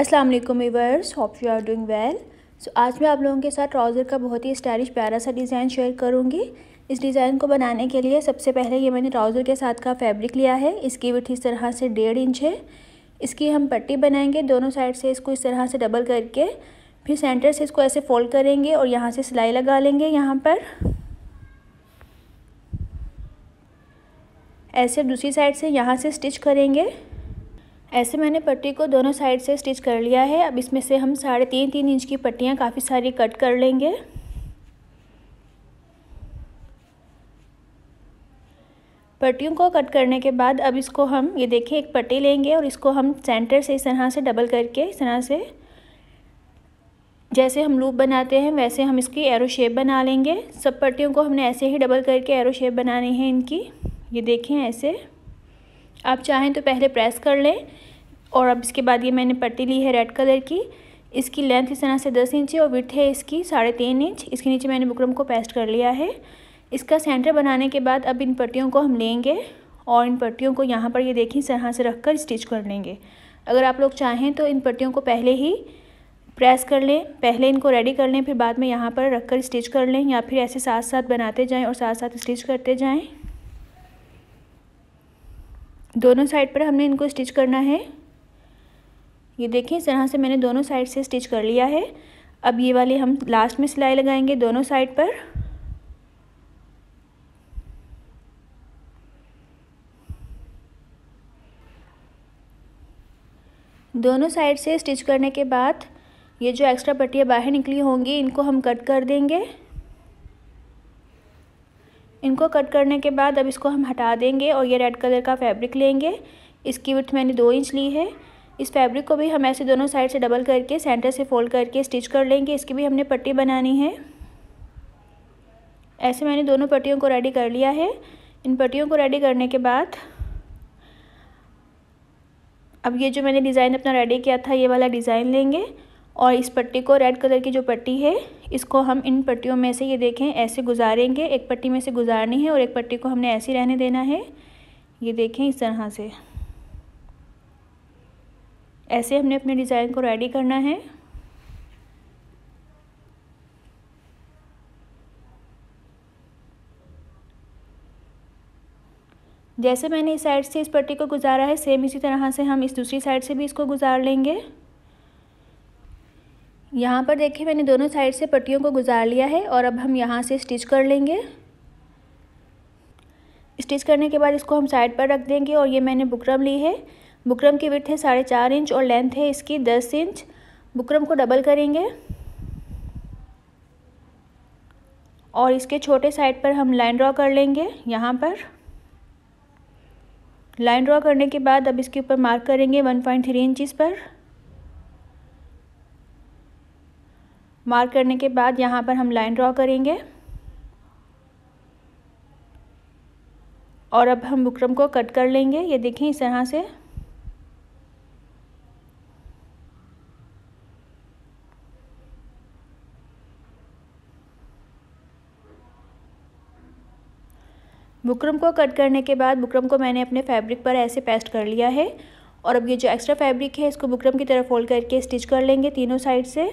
अस्सलाम वालेकुम viewers hope you are doing well so आज मैं आप लोगों के साथ ट्राउज़र का बहुत ही स्टाइलिश प्यारा सा डिज़ाइन शेयर करूँगी इस डिज़ाइन को बनाने के लिए सबसे पहले ये मैंने ट्राउज़र के साथ का फैब्रिक लिया है इसकी विथ इस तरह से डेढ़ इंच है इसकी हम पट्टी बनाएंगे दोनों साइड से इसको इस तरह से डबल करके फिर सेंटर से इसको ऐसे फोल्ड करेंगे और यहाँ से सिलाई लगा लेंगे यहाँ पर ऐसे दूसरी साइड से यहाँ से स्टिच करेंगे ऐसे मैंने पट्टी को दोनों साइड से स्टिच कर लिया है अब इसमें से हम साढ़े तीन तीन इंच की पट्टियाँ काफ़ी सारी कट कर लेंगे पट्टियों को कट करने के बाद अब इसको हम ये देखिए एक पट्टी लेंगे और इसको हम सेंटर से इस तरह से डबल करके इस तरह से जैसे हम लूप बनाते हैं वैसे हम इसकी एरो शेप बना लेंगे सब पट्टियों को हमने ऐसे ही डबल करके एरो शेप बनानी है इनकी ये देखें ऐसे आप चाहें तो पहले प्रेस कर लें और अब इसके बाद ये मैंने पट्टी ली है रेड कलर की इसकी लेंथ इस तरह से दस इंच है और विथ है इसकी साढ़े तीन इंच इसके नीचे मैंने बुकरम को पेस्ट कर लिया है इसका सेंटर बनाने के बाद अब इन पट्टियों को हम लेंगे और इन पट्टियों को यहाँ पर ये देखें इस तरह से रख कर स्टिच कर लेंगे अगर आप लोग चाहें तो इन पट्टियों को पहले ही प्रेस कर लें पहले इनको रेडी कर लें फिर बाद में यहाँ पर रख कर स्टिच कर लें या फिर ऐसे साथ साथ बनाते जाएँ और साथ साथ स्टिच करते जाएँ दोनों साइड पर हमने इनको स्टिच करना है ये देखिए इस तरह से मैंने दोनों साइड से स्टिच कर लिया है अब ये वाले हम लास्ट में सिलाई लगाएंगे दोनों साइड पर दोनों साइड से स्टिच करने के बाद ये जो एक्स्ट्रा पट्टियाँ बाहर निकली होंगी इनको हम कट कर देंगे इनको कट करने के बाद अब इसको हम हटा देंगे और ये रेड कलर का फैब्रिक लेंगे इसकी विथ मैंने दो इंच ली है इस फैब्रिक को भी हम ऐसे दोनों साइड से डबल करके सेंटर से फोल्ड करके स्टिच कर लेंगे इसकी भी हमने पट्टी बनानी है ऐसे मैंने दोनों पट्टियों को रेडी कर लिया है इन पट्टियों को रेडी करने के बाद अब ये जो मैंने डिज़ाइन अपना रेडी किया था ये वाला डिज़ाइन लेंगे और इस पट्टी को रेड कलर की जो पट्टी है इसको हम इन पट्टियों में से ये देखें ऐसे गुजारेंगे एक पट्टी में से गुजारनी है और एक पट्टी को हमने ऐसे रहने देना है ये देखें इस तरह से ऐसे हमने अपने डिज़ाइन को रेडी करना है जैसे मैंने इस साइड से इस पट्टी को गुजारा है सेम इसी तरह से हम इस दूसरी साइड से भी इसको गुजार लेंगे यहाँ पर देखिए मैंने दोनों साइड से पट्टियों को गुजार लिया है और अब हम यहाँ से स्टिच कर लेंगे स्टिच करने के बाद इसको हम साइड पर रख देंगे और ये मैंने बुकरम ली है बुकरम की विथ है साढ़े चार इंच और लेंथ है इसकी दस इंच बुकरम को डबल करेंगे और इसके छोटे साइड पर हम लाइन ड्रॉ कर लेंगे यहाँ पर लाइन ड्रॉ करने के बाद अब इसके ऊपर मार्क करेंगे वन पॉइंट इंचज़ पर मार्क करने के बाद यहाँ पर हम लाइन ड्रॉ करेंगे और अब हम बुकरम को कट कर लेंगे ये देखें इस तरह से बुकरम को कट करने के बाद बुकरम को मैंने अपने फैब्रिक पर ऐसे पेस्ट कर लिया है और अब ये जो एक्स्ट्रा फैब्रिक है इसको बुकरम की तरफ फोल्ड करके स्टिच कर लेंगे तीनों साइड से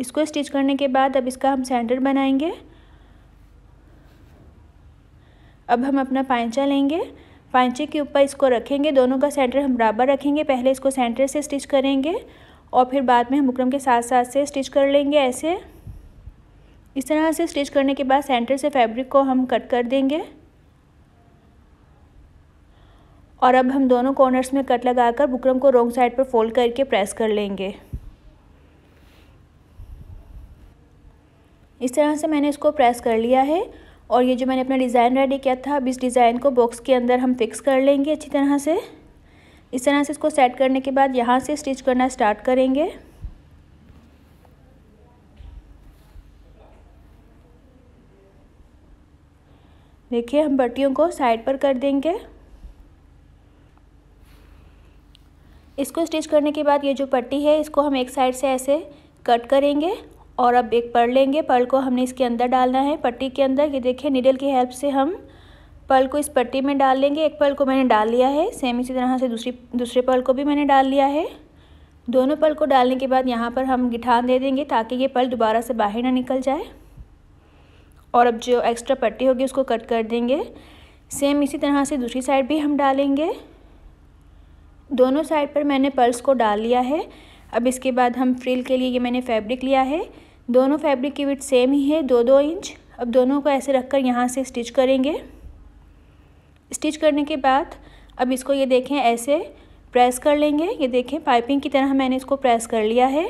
इसको स्टिच करने के बाद अब इसका हम सेंटर बनाएंगे अब हम अपना पैंचा लेंगे पैंचे के ऊपर इसको रखेंगे दोनों का सेंटर हम बराबर रखेंगे पहले इसको सेंटर से स्टिच करेंगे और फिर बाद में हम मुकरम के साथ साथ से स्टिच कर लेंगे ऐसे इस तरह से स्टिच करने के बाद सेंटर से फैब्रिक को हम कट कर देंगे और अब हम दोनों कॉर्नर्स में कट लगाकर बुकरम को रोंग साइड पर फोल्ड करके प्रेस कर लेंगे इस तरह से मैंने इसको प्रेस कर लिया है और ये जो मैंने अपना डिज़ाइन रेडी किया था अब इस डिज़ाइन को बॉक्स के अंदर हम फिक्स कर लेंगे अच्छी तरह से इस तरह से इसको सेट करने के बाद यहाँ से स्टिच करना स्टार्ट करेंगे देखिए हम बट्टियों को साइड पर कर देंगे इसको स्टिच करने के बाद ये जो पट्टी है इसको हम एक साइड से ऐसे कट करेंगे और अब एक पर्ल लेंगे पर्ल को हमने इसके अंदर डालना है पट्टी के अंदर ये देखिए निडल की हेल्प से हम पर्ल को इस पट्टी में डाल लेंगे एक पर्ल को मैंने डाल लिया है सेम इसी तरह से दूसरी दूसरे पर्ल को भी मैंने डाल लिया है दोनों पर्ल को डालने के बाद यहाँ पर हम गिठान दे देंगे ताकि ये पर्ल दोबारा से बाहर ना निकल जाए और अब जो एक्स्ट्रा पट्टी होगी उसको कट कर देंगे सेम इसी तरह से दूसरी साइड भी हम डालेंगे दोनों साइड पर मैंने पर्ल्स को डाल लिया है अब इसके बाद हम फ्रिल के लिए ये मैंने फैब्रिक लिया है दोनों फैब्रिक की विथ सेम ही है दो दो इंच अब दोनों को ऐसे रख कर यहाँ से स्टिच करेंगे स्टिच करने के बाद अब इसको ये देखें ऐसे प्रेस कर लेंगे ये देखें पाइपिंग की तरह मैंने इसको प्रेस कर लिया है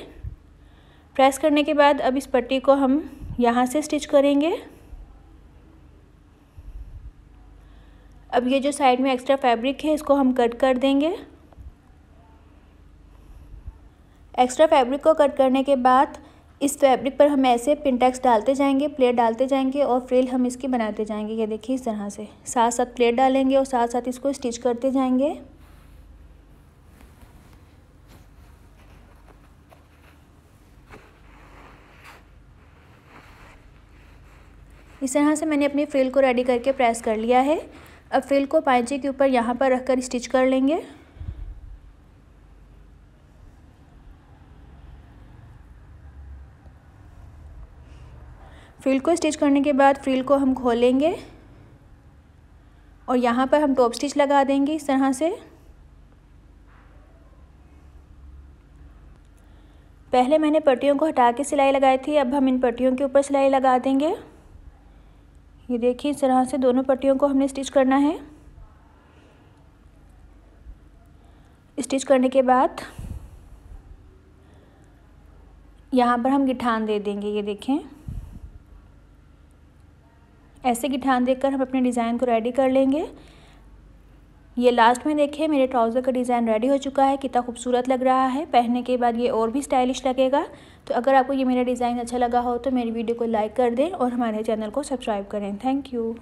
प्रेस करने के बाद अब इस पट्टी को हम यहाँ से स्टिच करेंगे अब ये जो साइड में एक्स्ट्रा फैब्रिक है इसको हम कट कर देंगे एक्स्ट्रा फैब्रिक को कट करने के बाद इस फैब्रिक पर हम ऐसे पिनटैक्स डालते जाएंगे प्लेट डालते जाएंगे और फ्रिल हम इसकी बनाते जाएंगे ये देखिए इस तरह से साथ साथ प्लेट डालेंगे और साथ साथ इसको स्टिच करते जाएंगे इस तरह से मैंने अपनी फ्रिल को रेडी करके प्रेस कर लिया है अब फ्रिल को पैंचे के ऊपर यहाँ पर रखकर स्टिच कर लेंगे फ्रिल को स्टिच करने के बाद फ्रिल को हम खोलेंगे और यहाँ पर हम टॉप स्टिच लगा देंगे इस तरह से पहले मैंने पट्टियों को हटा के सिलाई लगाई थी अब हम इन पट्टियों के ऊपर सिलाई लगा देंगे ये देखिए इस तरह से दोनों पट्टियों को हमने स्टिच करना है स्टिच करने के बाद यहाँ पर हम गिठान दे देंगे ये देखें ऐसे की ठान देकर हम अपने डिज़ाइन को रेडी कर लेंगे ये लास्ट में देखिए मेरे ट्राउज़र का डिज़ाइन रेडी हो चुका है कितना खूबसूरत लग रहा है पहनने के बाद ये और भी स्टाइलिश लगेगा तो अगर आपको ये मेरा डिज़ाइन अच्छा लगा हो तो मेरी वीडियो को लाइक कर दें और हमारे चैनल को सब्सक्राइब करें थैंक यू